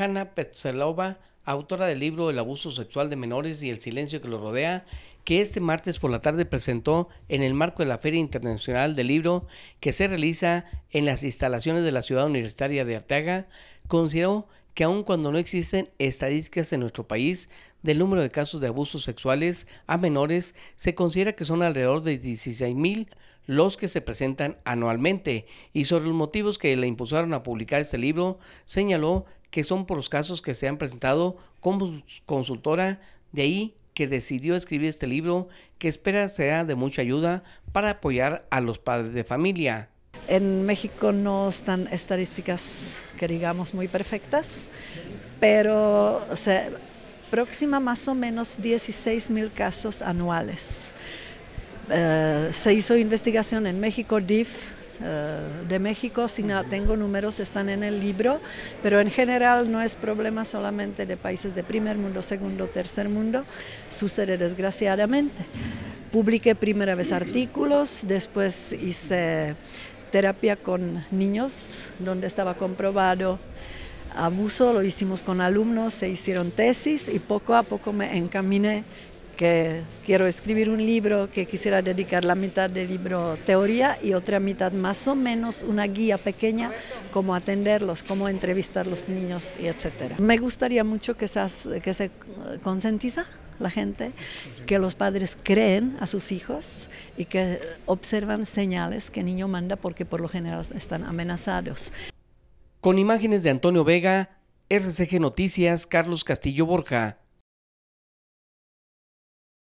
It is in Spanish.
Hanna Petzelova, autora del libro El abuso sexual de menores y el silencio que lo rodea, que este martes por la tarde presentó en el marco de la Feria Internacional del Libro que se realiza en las instalaciones de la Ciudad Universitaria de Arteaga, consideró que aun cuando no existen estadísticas en nuestro país del número de casos de abusos sexuales a menores, se considera que son alrededor de mil los que se presentan anualmente y sobre los motivos que le impulsaron a publicar este libro, señaló que son por los casos que se han presentado como consultora, de ahí que decidió escribir este libro que espera sea de mucha ayuda para apoyar a los padres de familia. En México no están estadísticas que digamos muy perfectas, pero se aproxima más o menos 16 mil casos anuales. Eh, se hizo investigación en México, DIF, eh, de México, si no tengo números, están en el libro, pero en general no es problema solamente de países de primer mundo, segundo, tercer mundo, sucede desgraciadamente. Publiqué primera vez artículos, después hice terapia con niños, donde estaba comprobado abuso, lo hicimos con alumnos, se hicieron tesis y poco a poco me encaminé que quiero escribir un libro, que quisiera dedicar la mitad del libro teoría y otra mitad más o menos una guía pequeña, cómo atenderlos, cómo entrevistar los niños y etc. Me gustaría mucho que, se, que se concientiza la gente, que los padres creen a sus hijos y que observan señales que el niño manda porque por lo general están amenazados. Con imágenes de Antonio Vega, RCG Noticias, Carlos Castillo Borja.